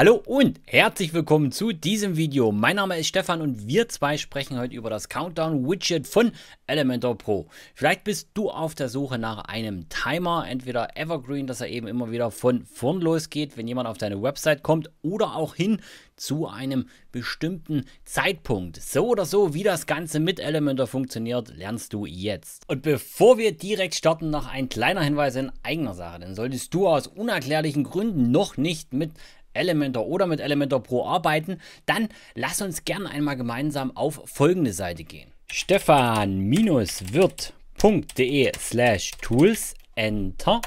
Hallo und herzlich willkommen zu diesem Video. Mein Name ist Stefan und wir zwei sprechen heute über das Countdown-Widget von Elementor Pro. Vielleicht bist du auf der Suche nach einem Timer, entweder Evergreen, dass er eben immer wieder von vorn losgeht, wenn jemand auf deine Website kommt oder auch hin zu einem bestimmten Zeitpunkt. So oder so, wie das Ganze mit Elementor funktioniert, lernst du jetzt. Und bevor wir direkt starten, noch ein kleiner Hinweis in eigener Sache. Denn solltest du aus unerklärlichen Gründen noch nicht mit Elementor oder mit Elementor Pro arbeiten, dann lass uns gerne einmal gemeinsam auf folgende Seite gehen. stefan wirtde slash tools enter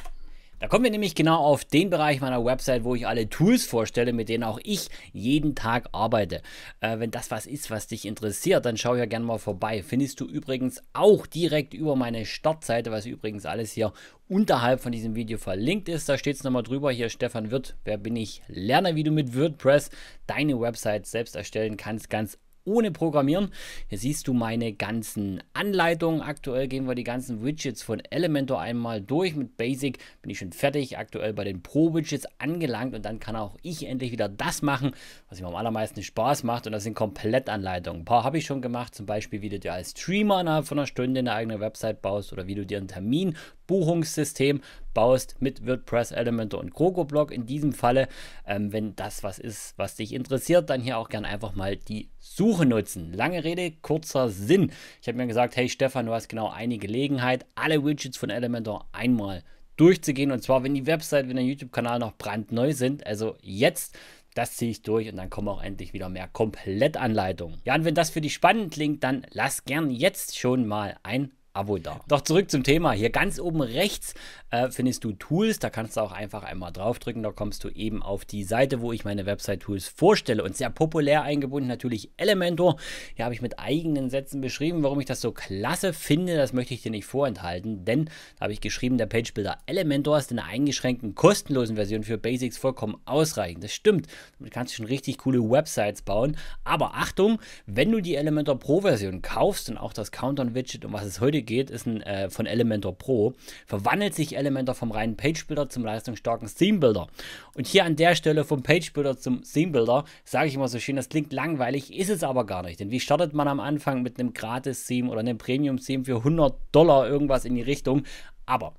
da kommen wir nämlich genau auf den Bereich meiner Website, wo ich alle Tools vorstelle, mit denen auch ich jeden Tag arbeite. Äh, wenn das was ist, was dich interessiert, dann schau ja gerne mal vorbei. Findest du übrigens auch direkt über meine Startseite, was übrigens alles hier unterhalb von diesem Video verlinkt ist. Da steht es nochmal drüber. Hier Stefan Wirth, wer bin ich? Lerne, wie du mit WordPress deine Website selbst erstellen kannst, ganz ohne Programmieren. Hier siehst du meine ganzen Anleitungen. Aktuell gehen wir die ganzen Widgets von Elementor einmal durch. Mit Basic bin ich schon fertig, aktuell bei den Pro-Widgets angelangt und dann kann auch ich endlich wieder das machen, was mir am allermeisten Spaß macht und das sind Komplettanleitungen. Ein paar habe ich schon gemacht, zum Beispiel wie du dir als Streamer innerhalb von einer Stunde eine eigene Website baust oder wie du dir ein Terminbuchungssystem baust mit WordPress Elementor und CrocoBlock. In diesem Falle, ähm, wenn das was ist, was dich interessiert, dann hier auch gern einfach mal die Suche nutzen. Lange Rede, kurzer Sinn. Ich habe mir gesagt, hey Stefan, du hast genau eine Gelegenheit, alle Widgets von Elementor einmal durchzugehen. Und zwar, wenn die Website, wenn der YouTube-Kanal noch brandneu sind. Also jetzt das ziehe ich durch und dann kommen auch endlich wieder mehr Komplettanleitungen. Ja, und wenn das für dich spannend klingt, dann lass gern jetzt schon mal ein Abo da. Doch zurück zum Thema. Hier ganz oben rechts äh, findest du Tools. Da kannst du auch einfach einmal draufdrücken. Da kommst du eben auf die Seite, wo ich meine Website-Tools vorstelle. Und sehr populär eingebunden natürlich Elementor. Hier habe ich mit eigenen Sätzen beschrieben, warum ich das so klasse finde. Das möchte ich dir nicht vorenthalten, denn da habe ich geschrieben, der Page Builder Elementor ist in der eingeschränkten, kostenlosen Version für Basics vollkommen ausreichend. Das stimmt. Damit kannst du schon richtig coole Websites bauen. Aber Achtung, wenn du die Elementor Pro-Version kaufst und auch das Countdown-Widget, um was es heute geht, ist ein, äh, von Elementor Pro, verwandelt sich Elementor vom reinen Page Builder zum leistungsstarken Theme Builder. Und hier an der Stelle vom Page Builder zum Theme Builder sage ich immer so schön, das klingt langweilig, ist es aber gar nicht. Denn wie startet man am Anfang mit einem Gratis-Theme oder einem Premium-Theme für 100 Dollar irgendwas in die Richtung? Aber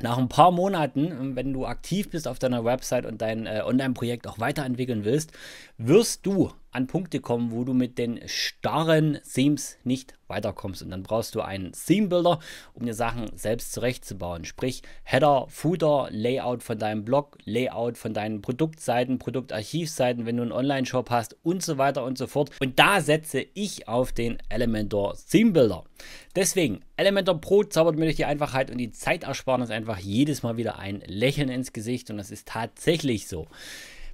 nach ein paar Monaten, wenn du aktiv bist auf deiner Website und dein äh, Online-Projekt auch weiterentwickeln willst, wirst du an Punkte kommen, wo du mit den starren Themes nicht weiterkommst. Und dann brauchst du einen Theme Builder, um dir Sachen selbst zurechtzubauen. Sprich Header, Footer, Layout von deinem Blog, Layout von deinen Produktseiten, Produktarchivseiten, wenn du einen Online-Shop hast und so weiter und so fort. Und da setze ich auf den Elementor Theme Builder. Deswegen, Elementor Pro zaubert mir durch die Einfachheit und die Zeitersparnis einfach jedes Mal wieder ein Lächeln ins Gesicht. Und das ist tatsächlich so.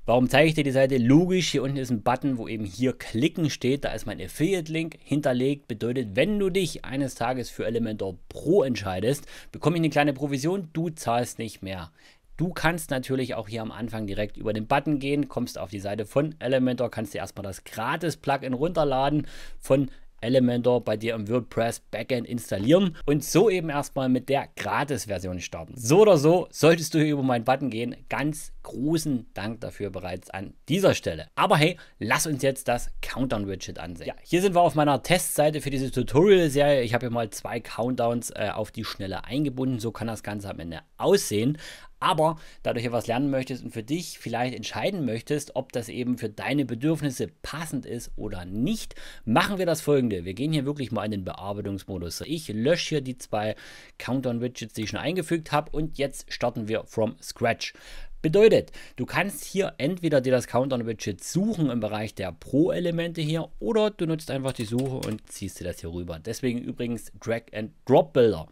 Warum zeige ich dir die Seite? Logisch, hier unten ist ein Button, wo eben hier klicken steht. Da ist mein Affiliate-Link hinterlegt. Bedeutet, wenn du dich eines Tages für Elementor Pro entscheidest, bekomme ich eine kleine Provision. Du zahlst nicht mehr. Du kannst natürlich auch hier am Anfang direkt über den Button gehen, kommst auf die Seite von Elementor, kannst dir erstmal das gratis Plugin runterladen von Elementor bei dir im WordPress Backend installieren und so eben erstmal mit der Gratis-Version starten. So oder so solltest du hier über meinen Button gehen, ganz Großen Dank dafür bereits an dieser Stelle. Aber hey, lass uns jetzt das Countdown-Widget ansehen. Ja, hier sind wir auf meiner Testseite für diese Tutorial-Serie. Ich habe hier mal zwei Countdowns äh, auf die Schnelle eingebunden. So kann das Ganze am Ende aussehen. Aber da du hier was lernen möchtest und für dich vielleicht entscheiden möchtest, ob das eben für deine Bedürfnisse passend ist oder nicht, machen wir das folgende. Wir gehen hier wirklich mal in den Bearbeitungsmodus. Ich lösche hier die zwei Countdown-Widgets, die ich schon eingefügt habe und jetzt starten wir from scratch. Bedeutet, du kannst hier entweder dir das Countdown-Widget suchen im Bereich der Pro-Elemente hier oder du nutzt einfach die Suche und ziehst dir das hier rüber. Deswegen übrigens drag and drop builder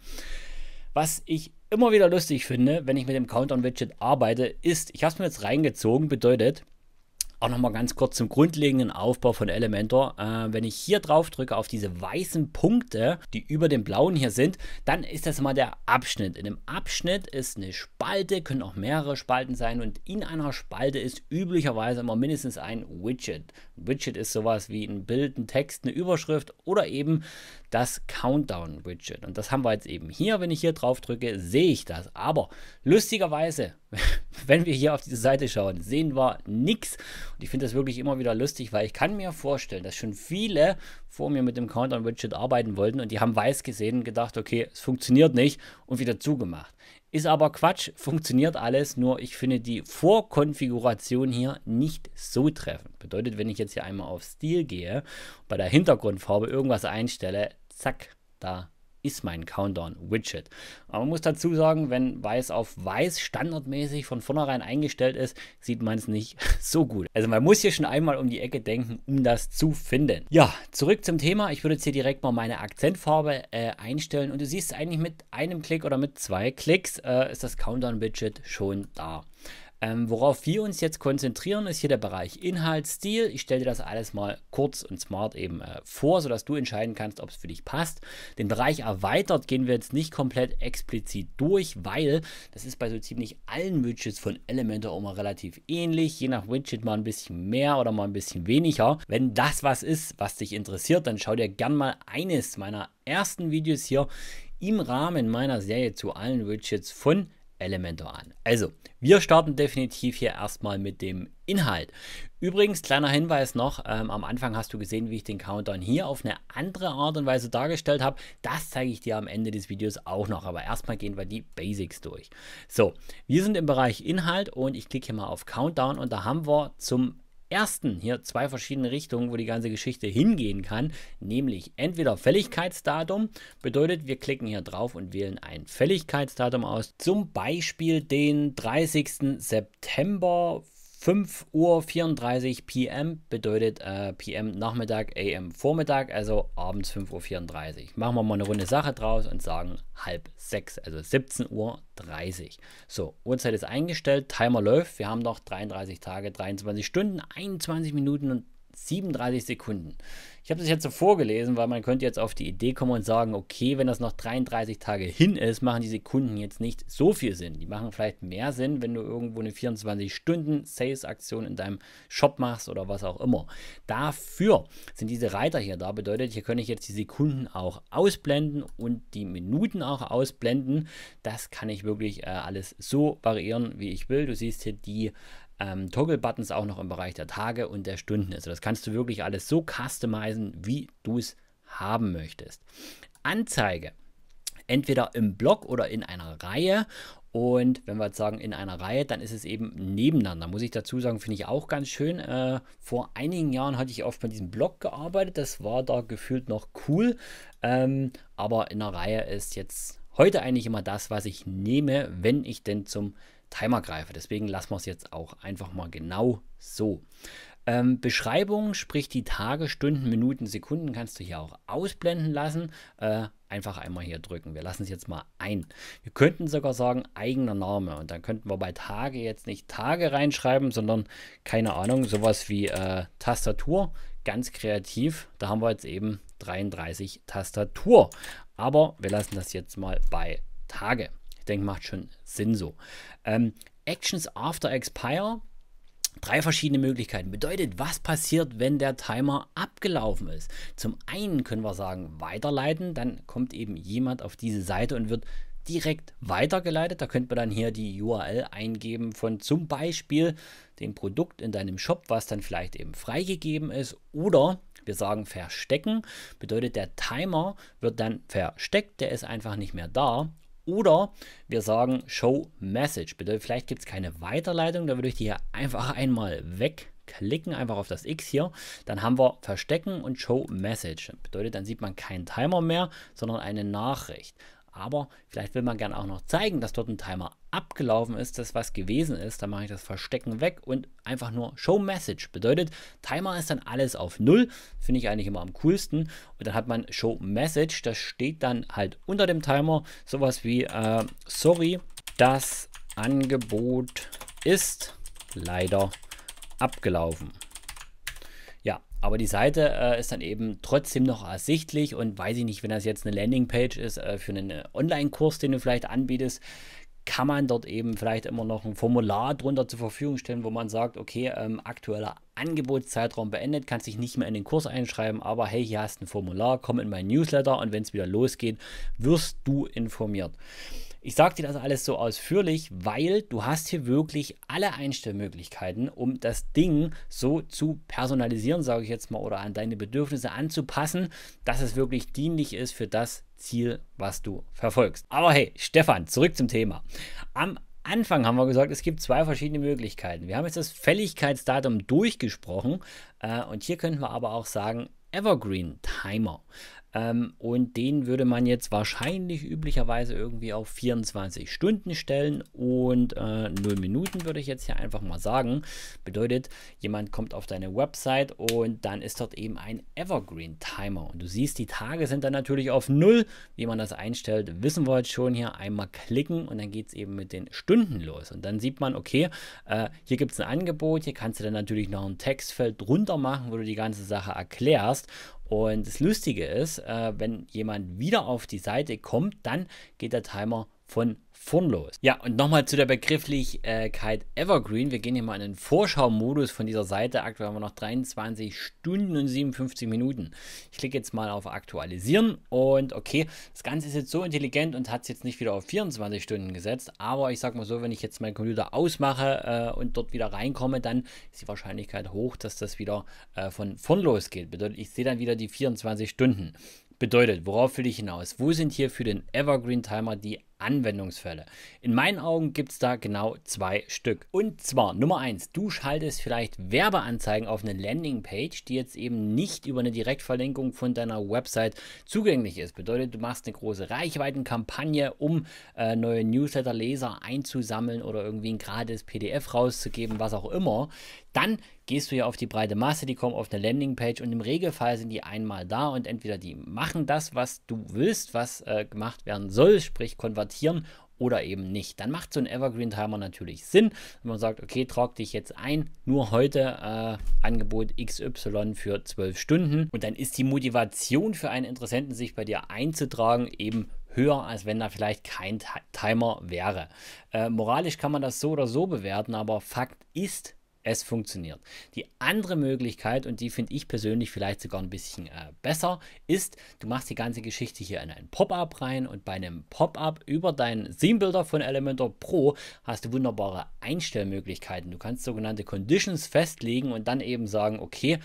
Was ich immer wieder lustig finde, wenn ich mit dem Countdown-Widget arbeite, ist, ich habe es mir jetzt reingezogen, bedeutet, auch nochmal ganz kurz zum grundlegenden Aufbau von Elementor. Äh, wenn ich hier drauf drücke auf diese weißen Punkte, die über dem blauen hier sind, dann ist das mal der Abschnitt. In dem Abschnitt ist eine Spalte, können auch mehrere Spalten sein und in einer Spalte ist üblicherweise immer mindestens ein Widget. Widget ist sowas wie ein Bild, ein Text, eine Überschrift oder eben das Countdown-Widget. Und das haben wir jetzt eben hier. Wenn ich hier drauf drücke, sehe ich das. Aber lustigerweise, wenn wir hier auf diese Seite schauen, sehen wir nichts. Und ich finde das wirklich immer wieder lustig, weil ich kann mir vorstellen, dass schon viele vor mir mit dem Countdown-Widget arbeiten wollten und die haben weiß gesehen und gedacht, okay, es funktioniert nicht und wieder zugemacht. Ist aber Quatsch, funktioniert alles, nur ich finde die Vorkonfiguration hier nicht so treffend. Bedeutet, wenn ich jetzt hier einmal auf Stil gehe, bei der Hintergrundfarbe irgendwas einstelle, zack, da ist mein Countdown-Widget. Aber man muss dazu sagen, wenn weiß auf weiß standardmäßig von vornherein eingestellt ist, sieht man es nicht so gut. Also man muss hier schon einmal um die Ecke denken, um das zu finden. Ja, zurück zum Thema. Ich würde jetzt hier direkt mal meine Akzentfarbe äh, einstellen und du siehst eigentlich mit einem Klick oder mit zwei Klicks äh, ist das Countdown-Widget schon da. Ähm, worauf wir uns jetzt konzentrieren, ist hier der Bereich Inhalt, Stil. Ich stelle dir das alles mal kurz und smart eben äh, vor, sodass du entscheiden kannst, ob es für dich passt. Den Bereich erweitert gehen wir jetzt nicht komplett explizit durch, weil das ist bei so ziemlich allen Widgets von Elementor immer relativ ähnlich. Je nach Widget mal ein bisschen mehr oder mal ein bisschen weniger. Wenn das was ist, was dich interessiert, dann schau dir gerne mal eines meiner ersten Videos hier im Rahmen meiner Serie zu allen Widgets von Elementor. Elementor an. Also, wir starten definitiv hier erstmal mit dem Inhalt. Übrigens, kleiner Hinweis noch, ähm, am Anfang hast du gesehen, wie ich den Countdown hier auf eine andere Art und Weise dargestellt habe. Das zeige ich dir am Ende des Videos auch noch, aber erstmal gehen wir die Basics durch. So, wir sind im Bereich Inhalt und ich klicke hier mal auf Countdown und da haben wir zum ersten hier zwei verschiedene Richtungen, wo die ganze Geschichte hingehen kann, nämlich entweder Fälligkeitsdatum, bedeutet wir klicken hier drauf und wählen ein Fälligkeitsdatum aus, zum Beispiel den 30. September 5.34 Uhr PM bedeutet äh, PM Nachmittag, AM Vormittag, also abends 5.34 Uhr. Machen wir mal eine runde Sache draus und sagen halb sechs, also 17.30 Uhr. So, Uhrzeit ist eingestellt, Timer läuft. Wir haben noch 33 Tage, 23 Stunden, 21 Minuten und 37 Sekunden. Ich habe das jetzt so vorgelesen, weil man könnte jetzt auf die Idee kommen und sagen, okay, wenn das noch 33 Tage hin ist, machen die Sekunden jetzt nicht so viel Sinn. Die machen vielleicht mehr Sinn, wenn du irgendwo eine 24-Stunden-Sales-Aktion in deinem Shop machst oder was auch immer. Dafür sind diese Reiter hier da. Bedeutet, hier kann ich jetzt die Sekunden auch ausblenden und die Minuten auch ausblenden. Das kann ich wirklich äh, alles so variieren, wie ich will. Du siehst hier die ähm, Toggle-Buttons auch noch im Bereich der Tage und der Stunden. Also das kannst du wirklich alles so customizen, wie du es haben möchtest. Anzeige. Entweder im Block oder in einer Reihe. Und wenn wir jetzt sagen in einer Reihe, dann ist es eben nebeneinander. Muss ich dazu sagen, finde ich auch ganz schön. Äh, vor einigen Jahren hatte ich oft mit diesem Blog gearbeitet. Das war da gefühlt noch cool. Ähm, aber in einer Reihe ist jetzt heute eigentlich immer das, was ich nehme, wenn ich denn zum Timer greife. Deswegen lassen wir es jetzt auch einfach mal genau so. Ähm, Beschreibung, sprich die Tage, Stunden, Minuten, Sekunden, kannst du hier auch ausblenden lassen. Äh, einfach einmal hier drücken. Wir lassen es jetzt mal ein. Wir könnten sogar sagen, eigener Name. Und dann könnten wir bei Tage jetzt nicht Tage reinschreiben, sondern, keine Ahnung, sowas wie äh, Tastatur. Ganz kreativ. Da haben wir jetzt eben 33 Tastatur. Aber wir lassen das jetzt mal bei Tage denke, macht schon Sinn so. Ähm, Actions after expire. Drei verschiedene Möglichkeiten. Bedeutet, was passiert, wenn der Timer abgelaufen ist? Zum einen können wir sagen, weiterleiten. Dann kommt eben jemand auf diese Seite und wird direkt weitergeleitet. Da könnte man dann hier die URL eingeben von zum Beispiel dem Produkt in deinem Shop, was dann vielleicht eben freigegeben ist. Oder wir sagen verstecken, bedeutet der Timer wird dann versteckt, der ist einfach nicht mehr da oder wir sagen Show Message. Bedeutet, vielleicht gibt es keine Weiterleitung, da würde ich die hier einfach einmal wegklicken, einfach auf das X hier. Dann haben wir Verstecken und Show Message. Bedeutet, dann sieht man keinen Timer mehr, sondern eine Nachricht. Aber vielleicht will man gerne auch noch zeigen, dass dort ein Timer abgelaufen ist, dass was gewesen ist. Dann mache ich das Verstecken weg und einfach nur Show Message. Bedeutet, Timer ist dann alles auf Null. Finde ich eigentlich immer am coolsten. Und dann hat man Show Message. Das steht dann halt unter dem Timer. Sowas wie, äh, sorry, das Angebot ist leider abgelaufen. Aber die Seite äh, ist dann eben trotzdem noch ersichtlich und weiß ich nicht, wenn das jetzt eine Landingpage ist äh, für einen äh, Online-Kurs, den du vielleicht anbietest, kann man dort eben vielleicht immer noch ein Formular drunter zur Verfügung stellen, wo man sagt, okay, ähm, aktueller Angebotszeitraum beendet, kannst dich nicht mehr in den Kurs einschreiben, aber hey, hier hast ein Formular, komm in mein Newsletter und wenn es wieder losgeht, wirst du informiert. Ich sage dir das alles so ausführlich, weil du hast hier wirklich alle Einstellmöglichkeiten, um das Ding so zu personalisieren, sage ich jetzt mal, oder an deine Bedürfnisse anzupassen, dass es wirklich dienlich ist für das Ziel, was du verfolgst. Aber hey, Stefan, zurück zum Thema. Am Anfang haben wir gesagt, es gibt zwei verschiedene Möglichkeiten. Wir haben jetzt das Fälligkeitsdatum durchgesprochen äh, und hier könnten wir aber auch sagen Evergreen Timer. Ähm, und den würde man jetzt wahrscheinlich üblicherweise irgendwie auf 24 Stunden stellen und äh, 0 Minuten würde ich jetzt hier einfach mal sagen. Bedeutet, jemand kommt auf deine Website und dann ist dort eben ein Evergreen Timer. Und du siehst, die Tage sind dann natürlich auf 0. Wie man das einstellt, wissen wir jetzt schon hier. Einmal klicken und dann geht es eben mit den Stunden los. Und dann sieht man, okay, äh, hier gibt es ein Angebot. Hier kannst du dann natürlich noch ein Textfeld drunter machen, wo du die ganze Sache erklärst. Und das Lustige ist, äh, wenn jemand wieder auf die Seite kommt, dann geht der Timer von vorn los. Ja, und nochmal zu der Begrifflichkeit Evergreen. Wir gehen hier mal in den Vorschau-Modus von dieser Seite. Aktuell haben wir noch 23 Stunden und 57 Minuten. Ich klicke jetzt mal auf Aktualisieren und okay, das Ganze ist jetzt so intelligent und hat es jetzt nicht wieder auf 24 Stunden gesetzt. Aber ich sag mal so, wenn ich jetzt meinen Computer ausmache äh, und dort wieder reinkomme, dann ist die Wahrscheinlichkeit hoch, dass das wieder äh, von Furnlos geht. Bedeutet, ich sehe dann wieder die 24 Stunden bedeutet, worauf will ich hinaus? Wo sind hier für den Evergreen Timer die Anwendungsfälle. In meinen Augen gibt es da genau zwei Stück. Und zwar Nummer eins: du schaltest vielleicht Werbeanzeigen auf eine Landingpage, die jetzt eben nicht über eine Direktverlinkung von deiner Website zugänglich ist. Bedeutet, du machst eine große Reichweitenkampagne, um äh, neue Newsletter-Leser einzusammeln oder irgendwie ein gratis PDF rauszugeben, was auch immer. Dann gehst du ja auf die breite Masse, die kommen auf eine Landingpage und im Regelfall sind die einmal da und entweder die machen das, was du willst, was äh, gemacht werden soll, sprich konvertieren konvertieren oder eben nicht. Dann macht so ein Evergreen-Timer natürlich Sinn, wenn man sagt, okay, trag dich jetzt ein, nur heute äh, Angebot XY für 12 Stunden. Und dann ist die Motivation für einen Interessenten, sich bei dir einzutragen, eben höher, als wenn da vielleicht kein Timer wäre. Äh, moralisch kann man das so oder so bewerten, aber Fakt ist, es funktioniert. Die andere Möglichkeit, und die finde ich persönlich vielleicht sogar ein bisschen äh, besser, ist, du machst die ganze Geschichte hier in ein Pop-up rein und bei einem Pop-up über deinen Theme Builder von Elementor Pro hast du wunderbare Einstellmöglichkeiten. Du kannst sogenannte Conditions festlegen und dann eben sagen, okay,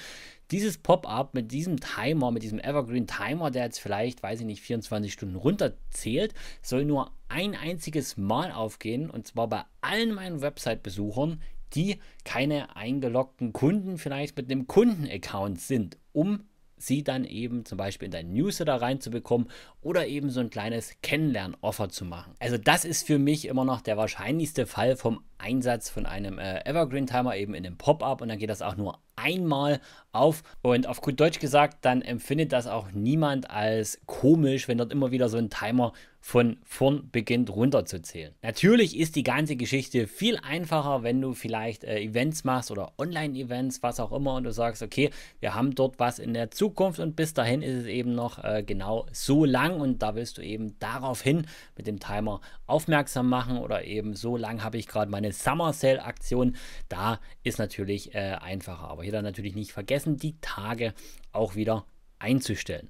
dieses Pop-up mit diesem Timer, mit diesem Evergreen Timer, der jetzt vielleicht, weiß ich nicht, 24 Stunden runterzählt, soll nur ein einziges Mal aufgehen und zwar bei allen meinen Website-Besuchern die keine eingeloggten Kunden vielleicht mit einem Kundenaccount sind, um sie dann eben zum Beispiel in deinen Newsletter reinzubekommen oder eben so ein kleines Kennenlern-Offer zu machen. Also das ist für mich immer noch der wahrscheinlichste Fall vom Einsatz von einem äh, Evergreen-Timer eben in einem Pop-up und dann geht das auch nur einmal auf und auf gut Deutsch gesagt, dann empfindet das auch niemand als komisch, wenn dort immer wieder so ein Timer von vorn beginnt runterzuzählen. Natürlich ist die ganze Geschichte viel einfacher, wenn du vielleicht äh, Events machst oder Online-Events, was auch immer, und du sagst, okay, wir haben dort was in der Zukunft und bis dahin ist es eben noch äh, genau so lang und da willst du eben daraufhin mit dem Timer aufmerksam machen oder eben so lang habe ich gerade meine Summer Sale-Aktion. Da ist natürlich äh, einfacher, aber hier dann natürlich nicht vergessen, die Tage auch wieder einzustellen.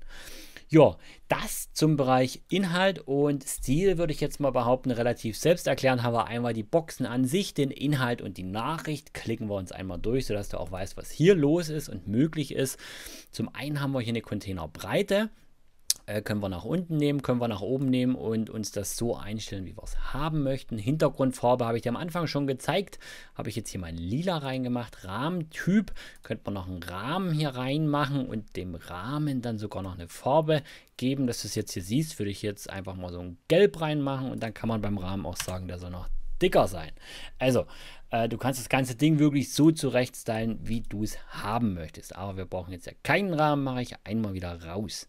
Ja, das zum Bereich Inhalt und Stil würde ich jetzt mal behaupten, relativ selbst erklären. Haben wir einmal die Boxen an sich, den Inhalt und die Nachricht. Klicken wir uns einmal durch, sodass du auch weißt, was hier los ist und möglich ist. Zum einen haben wir hier eine Containerbreite. Äh, können wir nach unten nehmen, können wir nach oben nehmen und uns das so einstellen, wie wir es haben möchten. Hintergrundfarbe habe ich dir am Anfang schon gezeigt, habe ich jetzt hier mein Lila reingemacht. Rahmentyp könnte man noch einen Rahmen hier reinmachen und dem Rahmen dann sogar noch eine Farbe geben, dass du es jetzt hier siehst, würde ich jetzt einfach mal so ein Gelb reinmachen und dann kann man beim Rahmen auch sagen, der soll noch dicker sein. Also, äh, du kannst das ganze Ding wirklich so zurecht stylen, wie du es haben möchtest. Aber wir brauchen jetzt ja keinen Rahmen, mache ich einmal wieder raus.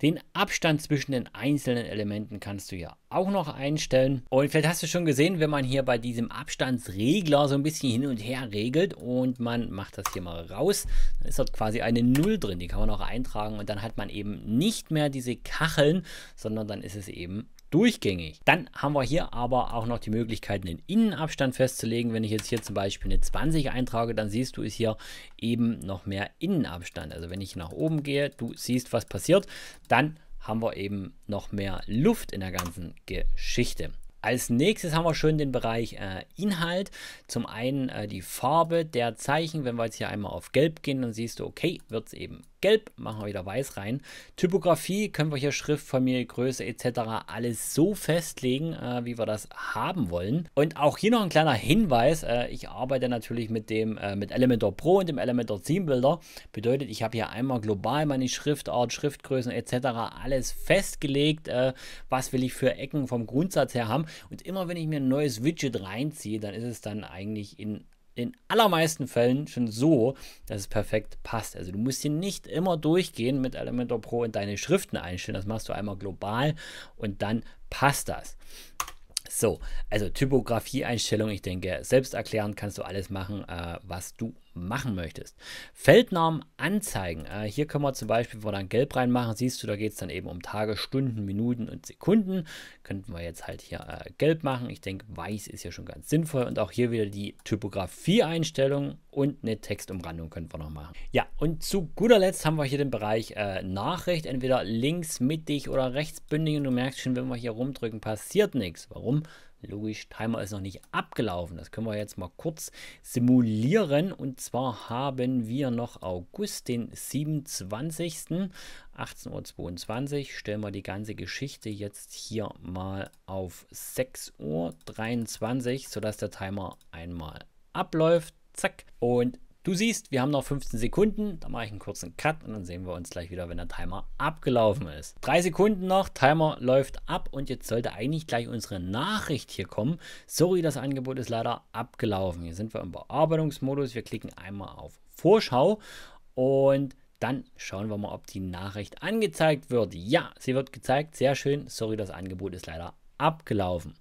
Den Abstand zwischen den einzelnen Elementen kannst du ja auch noch einstellen. Und vielleicht hast du schon gesehen, wenn man hier bei diesem Abstandsregler so ein bisschen hin und her regelt und man macht das hier mal raus, dann ist dort quasi eine Null drin. Die kann man auch eintragen und dann hat man eben nicht mehr diese Kacheln, sondern dann ist es eben durchgängig. Dann haben wir hier aber auch noch die Möglichkeit, den Innenabstand festzulegen. Wenn ich jetzt hier zum Beispiel eine 20 eintrage, dann siehst du ist hier eben noch mehr Innenabstand. Also wenn ich nach oben gehe, du siehst, was passiert, dann haben wir eben noch mehr Luft in der ganzen Geschichte. Als nächstes haben wir schon den Bereich äh, Inhalt. Zum einen äh, die Farbe der Zeichen. Wenn wir jetzt hier einmal auf Gelb gehen, dann siehst du, okay, wird es eben gelb, machen wir wieder weiß rein. Typografie können wir hier Schrift, Familie, Größe etc. alles so festlegen, äh, wie wir das haben wollen. Und auch hier noch ein kleiner Hinweis, äh, ich arbeite natürlich mit dem äh, mit Elementor Pro und dem Elementor Theme Builder. Bedeutet, ich habe hier einmal global meine Schriftart, Schriftgrößen etc. alles festgelegt, äh, was will ich für Ecken vom Grundsatz her haben. Und immer wenn ich mir ein neues Widget reinziehe, dann ist es dann eigentlich in in allermeisten Fällen schon so, dass es perfekt passt. Also du musst hier nicht immer durchgehen mit Elementor Pro und deine Schriften einstellen. Das machst du einmal global und dann passt das. So, also Typografie-Einstellung, ich denke, selbst erklären kannst du alles machen, äh, was du machen möchtest. Feldnamen anzeigen. Äh, hier können wir zum Beispiel, wo wir dann gelb reinmachen, siehst du, da geht es dann eben um Tage, Stunden, Minuten und Sekunden. Könnten wir jetzt halt hier äh, gelb machen. Ich denke, weiß ist ja schon ganz sinnvoll. Und auch hier wieder die Typografie-Einstellung und eine Textumrandung können wir noch machen. Ja, und zu guter Letzt haben wir hier den Bereich äh, Nachricht. Entweder links, mittig oder rechts bündig. Und du merkst schon, wenn wir hier rumdrücken, passiert nichts. Warum? Logisch, Timer ist noch nicht abgelaufen. Das können wir jetzt mal kurz simulieren. Und zwar haben wir noch August, den 27. 18.22 Uhr. Stellen wir die ganze Geschichte jetzt hier mal auf 6.23 Uhr, sodass der Timer einmal abläuft. Zack. Und Du siehst, wir haben noch 15 Sekunden. Da mache ich einen kurzen Cut und dann sehen wir uns gleich wieder, wenn der Timer abgelaufen ist. Drei Sekunden noch, Timer läuft ab und jetzt sollte eigentlich gleich unsere Nachricht hier kommen. Sorry, das Angebot ist leider abgelaufen. Hier sind wir im Bearbeitungsmodus. Wir klicken einmal auf Vorschau und dann schauen wir mal, ob die Nachricht angezeigt wird. Ja, sie wird gezeigt. Sehr schön. Sorry, das Angebot ist leider abgelaufen.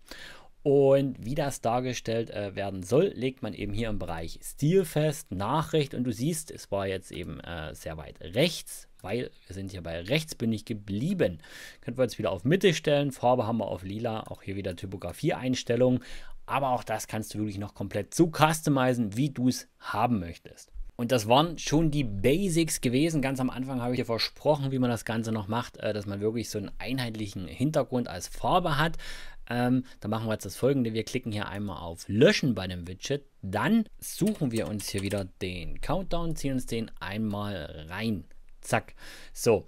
Und wie das dargestellt äh, werden soll, legt man eben hier im Bereich Stil fest, Nachricht und du siehst, es war jetzt eben äh, sehr weit rechts, weil wir sind hier bei rechts bin ich geblieben. Können wir jetzt wieder auf Mitte stellen, Farbe haben wir auf lila, auch hier wieder Typografie-Einstellungen, aber auch das kannst du wirklich noch komplett so customizen, wie du es haben möchtest. Und das waren schon die Basics gewesen. Ganz am Anfang habe ich dir versprochen, wie man das Ganze noch macht, äh, dass man wirklich so einen einheitlichen Hintergrund als Farbe hat. Ähm, dann machen wir jetzt das folgende. Wir klicken hier einmal auf Löschen bei dem Widget. Dann suchen wir uns hier wieder den Countdown, ziehen uns den einmal rein. Zack. So.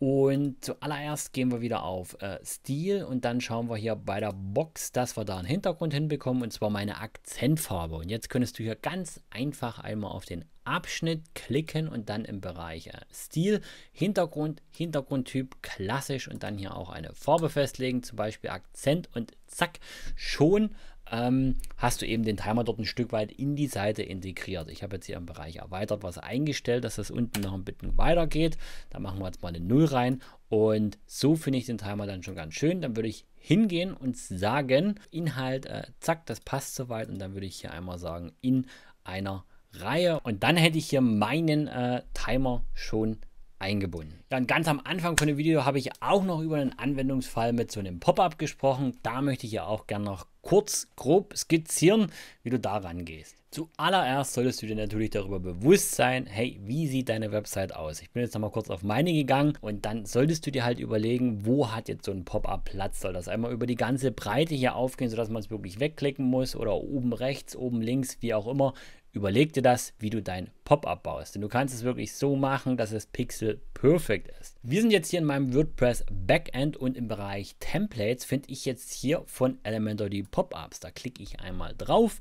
Und zuallererst gehen wir wieder auf äh, Stil und dann schauen wir hier bei der Box, dass wir da einen Hintergrund hinbekommen und zwar meine Akzentfarbe. Und jetzt könntest du hier ganz einfach einmal auf den Abschnitt klicken und dann im Bereich äh, Stil, Hintergrund, Hintergrundtyp, klassisch und dann hier auch eine Farbe festlegen, zum Beispiel Akzent und zack, schon ähm, hast du eben den Timer dort ein Stück weit in die Seite integriert. Ich habe jetzt hier im Bereich erweitert was eingestellt, dass das unten noch ein bisschen weitergeht. Da machen wir jetzt mal eine 0 rein und so finde ich den Timer dann schon ganz schön. Dann würde ich hingehen und sagen, Inhalt, äh, zack, das passt soweit und dann würde ich hier einmal sagen, in einer Reihe und dann hätte ich hier meinen äh, Timer schon eingebunden. Dann ganz am Anfang von dem Video habe ich auch noch über einen Anwendungsfall mit so einem Pop-up gesprochen. Da möchte ich ja auch gerne noch kurz, grob skizzieren, wie du daran gehst. Zuallererst solltest du dir natürlich darüber bewusst sein, hey, wie sieht deine Website aus? Ich bin jetzt nochmal kurz auf meine gegangen und dann solltest du dir halt überlegen, wo hat jetzt so ein Pop-up Platz? Soll das einmal über die ganze Breite hier aufgehen, sodass man es wirklich wegklicken muss oder oben rechts, oben links, wie auch immer. Überleg dir das, wie du dein Pop-up baust, denn du kannst es wirklich so machen, dass es pixel perfekt ist. Wir sind jetzt hier in meinem WordPress Backend und im Bereich Templates finde ich jetzt hier von Elementor die Pop-ups. Da klicke ich einmal drauf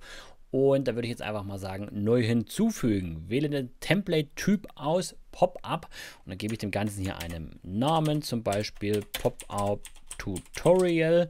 und da würde ich jetzt einfach mal sagen, neu hinzufügen. Wähle den Template-Typ aus, Pop-up. Und dann gebe ich dem Ganzen hier einen Namen, zum Beispiel Pop-up Tutorial.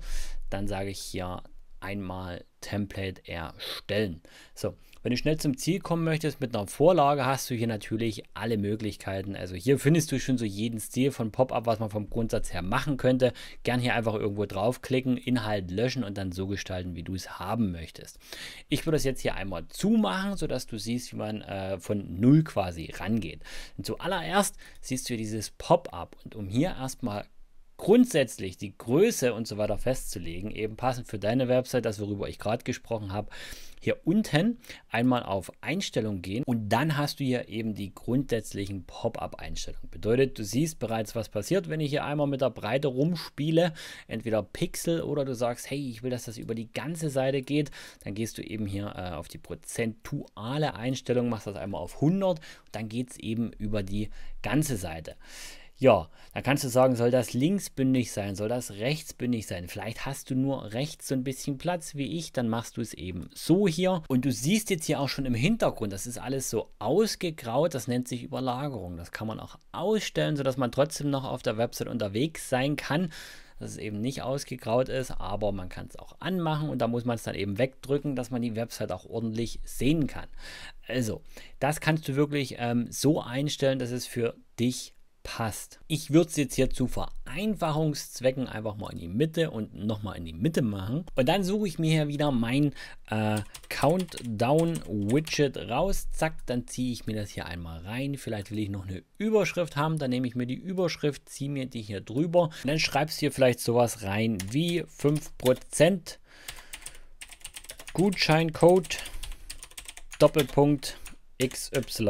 Dann sage ich hier einmal Template erstellen. So, wenn du schnell zum Ziel kommen möchtest mit einer Vorlage, hast du hier natürlich alle Möglichkeiten. Also hier findest du schon so jeden Stil von Pop-up, was man vom Grundsatz her machen könnte. Gern hier einfach irgendwo draufklicken, Inhalt löschen und dann so gestalten, wie du es haben möchtest. Ich würde das jetzt hier einmal zumachen, sodass du siehst, wie man äh, von null quasi rangeht. Und zuallererst siehst du hier dieses Pop-up und um hier erstmal grundsätzlich die Größe und so weiter festzulegen, eben passend für deine Website, das worüber ich gerade gesprochen habe, hier unten einmal auf Einstellungen gehen und dann hast du hier eben die grundsätzlichen Pop-up-Einstellungen. Bedeutet, du siehst bereits, was passiert, wenn ich hier einmal mit der Breite rumspiele, entweder Pixel oder du sagst, hey, ich will, dass das über die ganze Seite geht, dann gehst du eben hier äh, auf die prozentuale Einstellung, machst das einmal auf 100, dann geht es eben über die ganze Seite. Ja, dann kannst du sagen, soll das linksbündig sein, soll das rechtsbündig sein. Vielleicht hast du nur rechts so ein bisschen Platz wie ich, dann machst du es eben so hier. Und du siehst jetzt hier auch schon im Hintergrund, das ist alles so ausgegraut, das nennt sich Überlagerung. Das kann man auch ausstellen, sodass man trotzdem noch auf der Website unterwegs sein kann dass es eben nicht ausgegraut ist, aber man kann es auch anmachen und da muss man es dann eben wegdrücken, dass man die Website auch ordentlich sehen kann. Also, das kannst du wirklich ähm, so einstellen, dass es für dich passt. Ich würde es jetzt hier zu Vereinfachungszwecken einfach mal in die Mitte und nochmal in die Mitte machen. Und dann suche ich mir hier wieder mein äh, Countdown-Widget raus. Zack, dann ziehe ich mir das hier einmal rein. Vielleicht will ich noch eine Überschrift haben. Dann nehme ich mir die Überschrift, ziehe mir die hier drüber. Und dann schreibst du hier vielleicht sowas rein wie 5% Gutscheincode Doppelpunkt XYZ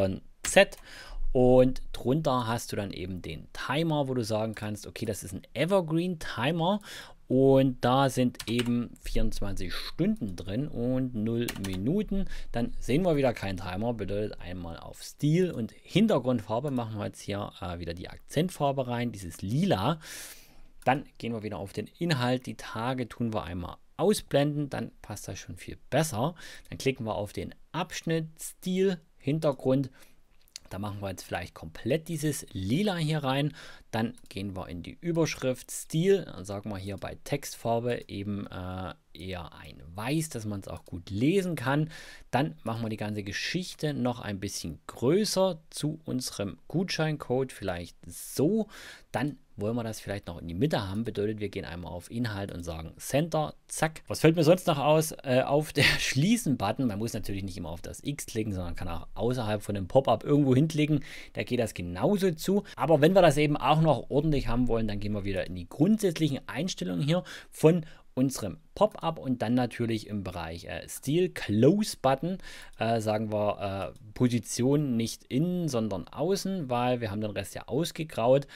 und drunter hast du dann eben den Timer, wo du sagen kannst, okay, das ist ein Evergreen Timer und da sind eben 24 Stunden drin und 0 Minuten. Dann sehen wir wieder keinen Timer, bedeutet einmal auf Stil und Hintergrundfarbe machen wir jetzt hier äh, wieder die Akzentfarbe rein, dieses Lila. Dann gehen wir wieder auf den Inhalt, die Tage tun wir einmal ausblenden, dann passt das schon viel besser. Dann klicken wir auf den Abschnitt, Stil, Hintergrund da machen wir jetzt vielleicht komplett dieses Lila hier rein. Dann gehen wir in die Überschrift Stil. Dann sagen wir hier bei Textfarbe eben äh, eher ein Weiß, dass man es auch gut lesen kann. Dann machen wir die ganze Geschichte noch ein bisschen größer zu unserem Gutscheincode. Vielleicht so. Dann wollen wir das vielleicht noch in die Mitte haben, bedeutet, wir gehen einmal auf Inhalt und sagen Center, zack. Was fällt mir sonst noch aus? Äh, auf der Schließen-Button, man muss natürlich nicht immer auf das X klicken, sondern kann auch außerhalb von dem Pop-up irgendwo hinklicken, da geht das genauso zu. Aber wenn wir das eben auch noch ordentlich haben wollen, dann gehen wir wieder in die grundsätzlichen Einstellungen hier von unserem Pop-up und dann natürlich im Bereich äh, Stil Close Button äh, sagen wir äh, Position nicht innen, sondern außen, weil wir haben den Rest ja ausgegraut.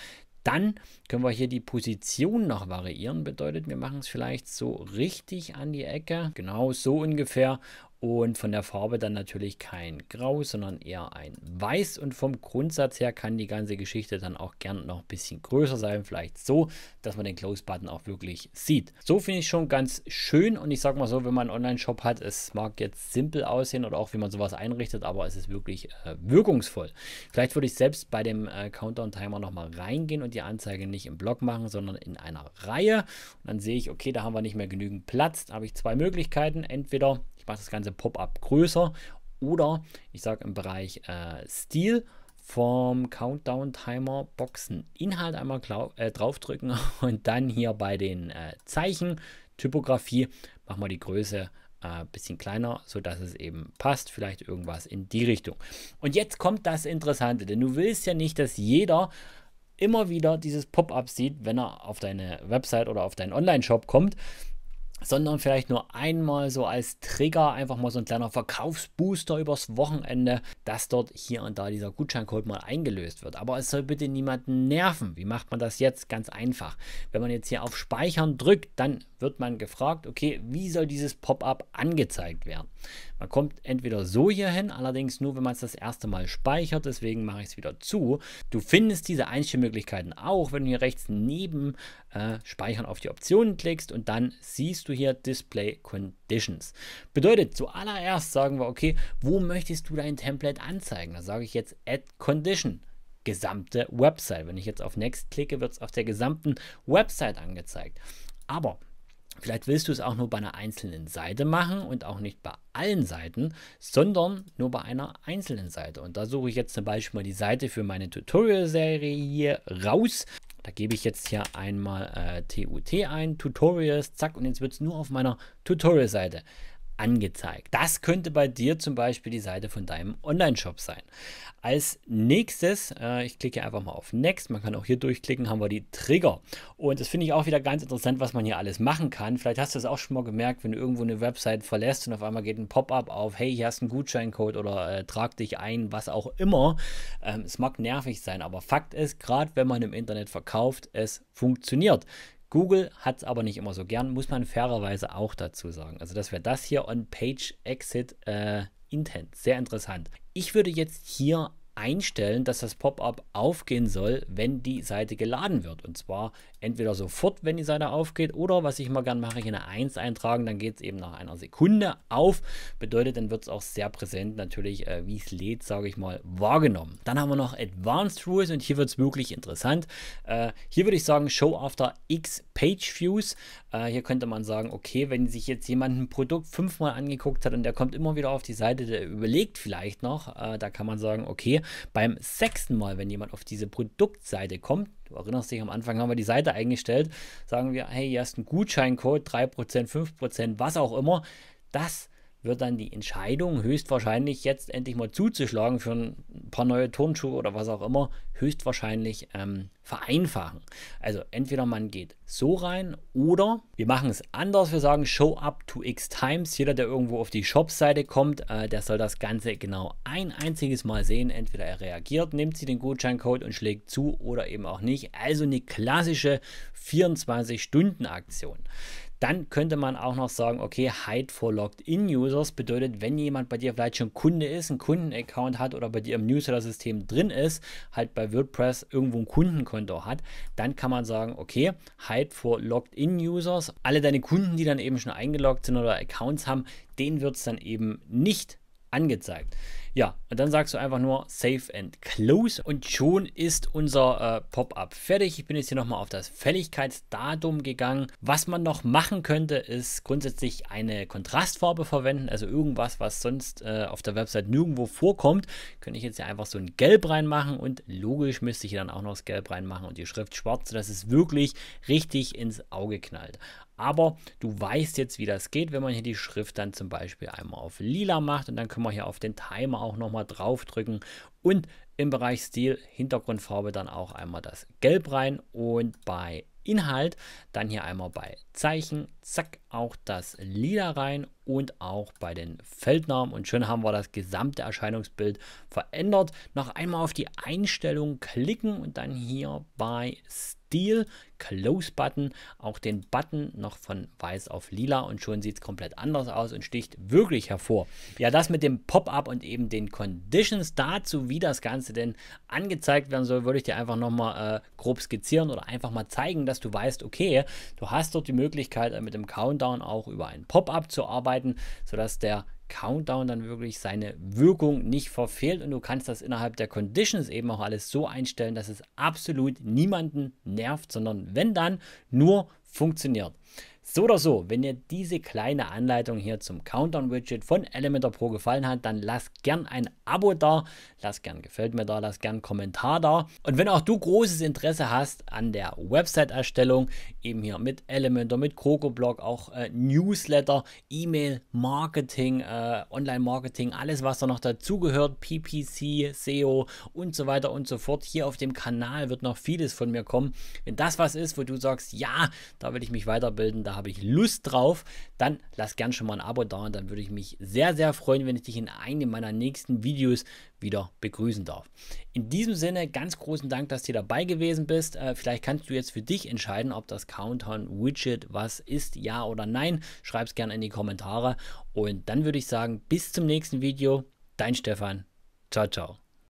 Dann können wir hier die Position noch variieren. Bedeutet, wir machen es vielleicht so richtig an die Ecke. Genau so ungefähr. Und von der Farbe dann natürlich kein Grau, sondern eher ein Weiß. Und vom Grundsatz her kann die ganze Geschichte dann auch gern noch ein bisschen größer sein. Vielleicht so, dass man den Close-Button auch wirklich sieht. So finde ich schon ganz schön. Und ich sage mal so, wenn man einen Online-Shop hat, es mag jetzt simpel aussehen oder auch wie man sowas einrichtet, aber es ist wirklich äh, wirkungsvoll. Vielleicht würde ich selbst bei dem äh, Countdown-Timer nochmal reingehen und die Anzeige nicht im Block machen, sondern in einer Reihe. Und dann sehe ich, okay, da haben wir nicht mehr genügend Platz. Da habe ich zwei Möglichkeiten. Entweder ich mache das ganze Pop-up größer oder ich sage im Bereich äh, Stil vom Countdown Timer Boxen Inhalt einmal äh, draufdrücken und dann hier bei den äh, Zeichen Typografie machen wir die Größe ein äh, bisschen kleiner, sodass es eben passt, vielleicht irgendwas in die Richtung. Und jetzt kommt das Interessante, denn du willst ja nicht, dass jeder immer wieder dieses Pop-up sieht, wenn er auf deine Website oder auf deinen Online-Shop kommt, sondern vielleicht nur einmal so als Trigger einfach mal so ein kleiner Verkaufsbooster übers Wochenende, dass dort hier und da dieser Gutscheincode mal eingelöst wird. Aber es soll bitte niemanden nerven. Wie macht man das jetzt? Ganz einfach. Wenn man jetzt hier auf Speichern drückt, dann wird man gefragt, okay, wie soll dieses Pop-up angezeigt werden? Man kommt entweder so hier hin, allerdings nur, wenn man es das erste Mal speichert, deswegen mache ich es wieder zu. Du findest diese Einstellmöglichkeiten auch, wenn du hier rechts neben äh, Speichern auf die Optionen klickst und dann siehst du hier Display Conditions. Bedeutet, zuallererst sagen wir, okay, wo möchtest du dein Template anzeigen? Da sage ich jetzt Add Condition gesamte Website. Wenn ich jetzt auf Next klicke, wird es auf der gesamten Website angezeigt. Aber Vielleicht willst du es auch nur bei einer einzelnen Seite machen und auch nicht bei allen Seiten, sondern nur bei einer einzelnen Seite. Und da suche ich jetzt zum Beispiel mal die Seite für meine Tutorial-Serie hier raus. Da gebe ich jetzt hier einmal äh, TUT ein, Tutorials, zack, und jetzt wird es nur auf meiner Tutorial-Seite angezeigt. Das könnte bei dir zum Beispiel die Seite von deinem Online-Shop sein. Als nächstes, äh, ich klicke einfach mal auf Next, man kann auch hier durchklicken, haben wir die Trigger. Und das finde ich auch wieder ganz interessant, was man hier alles machen kann. Vielleicht hast du es auch schon mal gemerkt, wenn du irgendwo eine Website verlässt und auf einmal geht ein Pop-up auf, hey, hier hast du einen Gutscheincode oder äh, trag dich ein, was auch immer. Ähm, es mag nervig sein, aber Fakt ist, gerade wenn man im Internet verkauft, es funktioniert. Google hat es aber nicht immer so gern, muss man fairerweise auch dazu sagen. Also das wäre das hier on Page Exit äh, Intent. Sehr interessant. Ich würde jetzt hier einstellen, dass das Pop-up aufgehen soll, wenn die Seite geladen wird. Und zwar entweder sofort, wenn die Seite aufgeht, oder was ich mal gerne mache, ich eine 1 eintragen, dann geht es eben nach einer Sekunde auf. Bedeutet, dann wird es auch sehr präsent natürlich, äh, wie es lädt, sage ich mal, wahrgenommen. Dann haben wir noch Advanced Rules und hier wird es wirklich interessant. Äh, hier würde ich sagen, Show After X Page Views. Äh, hier könnte man sagen, okay, wenn sich jetzt jemand ein Produkt fünfmal angeguckt hat und der kommt immer wieder auf die Seite, der überlegt vielleicht noch, äh, da kann man sagen, okay, beim sechsten Mal, wenn jemand auf diese Produktseite kommt, du erinnerst dich, am Anfang haben wir die Seite eingestellt, sagen wir, hey, hier ist ein Gutscheincode, 3%, 5%, was auch immer. Das wird dann die Entscheidung höchstwahrscheinlich jetzt endlich mal zuzuschlagen für ein paar neue Turnschuhe oder was auch immer, höchstwahrscheinlich ähm, vereinfachen. Also entweder man geht so rein oder wir machen es anders. Wir sagen Show up to X Times. Jeder, der irgendwo auf die Shop-Seite kommt, äh, der soll das Ganze genau ein einziges Mal sehen. Entweder er reagiert, nimmt sie den Gutscheincode und schlägt zu oder eben auch nicht. Also eine klassische 24-Stunden-Aktion. Dann könnte man auch noch sagen, okay, Hide for Logged-In-Users bedeutet, wenn jemand bei dir vielleicht schon Kunde ist, einen Kundenaccount hat oder bei dir im Newsletter-System drin ist, halt bei WordPress irgendwo ein Kundenkonto hat, dann kann man sagen, okay, Hide for Logged-In-Users, alle deine Kunden, die dann eben schon eingeloggt sind oder Accounts haben, denen wird es dann eben nicht angezeigt. Ja, und dann sagst du einfach nur Save and Close und schon ist unser äh, Pop-up fertig. Ich bin jetzt hier nochmal auf das Fälligkeitsdatum gegangen. Was man noch machen könnte, ist grundsätzlich eine Kontrastfarbe verwenden, also irgendwas, was sonst äh, auf der Website nirgendwo vorkommt. Könnte ich jetzt hier einfach so ein Gelb reinmachen und logisch müsste ich hier dann auch noch das Gelb reinmachen und die Schrift schwarz, sodass es wirklich richtig ins Auge knallt. Aber du weißt jetzt, wie das geht, wenn man hier die Schrift dann zum Beispiel einmal auf lila macht und dann können wir hier auf den Timer auch nochmal drücken und im Bereich Stil, Hintergrundfarbe dann auch einmal das Gelb rein und bei Inhalt dann hier einmal bei Zeichen, zack, auch das Lila rein und auch bei den Feldnamen und schon haben wir das gesamte Erscheinungsbild verändert. Noch einmal auf die Einstellung klicken und dann hier bei Stil Stil, Close Button, auch den Button noch von weiß auf lila und schon sieht es komplett anders aus und sticht wirklich hervor. Ja, das mit dem Pop-up und eben den Conditions dazu, wie das Ganze denn angezeigt werden soll, würde ich dir einfach nochmal äh, grob skizzieren oder einfach mal zeigen, dass du weißt, okay, du hast dort die Möglichkeit äh, mit dem Countdown auch über ein Pop-up zu arbeiten, sodass der Countdown dann wirklich seine Wirkung nicht verfehlt und du kannst das innerhalb der Conditions eben auch alles so einstellen, dass es absolut niemanden nervt, sondern wenn dann nur funktioniert. So oder so, wenn dir diese kleine Anleitung hier zum Countdown-Widget von Elementor Pro gefallen hat, dann lass gern ein Abo da, lass gern gefällt mir da, lass gern einen Kommentar da. Und wenn auch du großes Interesse hast an der Website-Erstellung, eben hier mit Elementor, mit CrocoBlog, auch äh, Newsletter, E-Mail, Marketing, äh, Online-Marketing, alles was da noch dazugehört, PPC, SEO und so weiter und so fort. Hier auf dem Kanal wird noch vieles von mir kommen. Wenn das was ist, wo du sagst, ja, da will ich mich weiterbilden, da habe ich Lust drauf, dann lass gern schon mal ein Abo da und dann würde ich mich sehr, sehr freuen, wenn ich dich in einem meiner nächsten Videos wieder begrüßen darf. In diesem Sinne, ganz großen Dank, dass du dabei gewesen bist. Äh, vielleicht kannst du jetzt für dich entscheiden, ob das Countdown-Widget was ist, ja oder nein. Schreib es gerne in die Kommentare und dann würde ich sagen, bis zum nächsten Video. Dein Stefan. Ciao, ciao.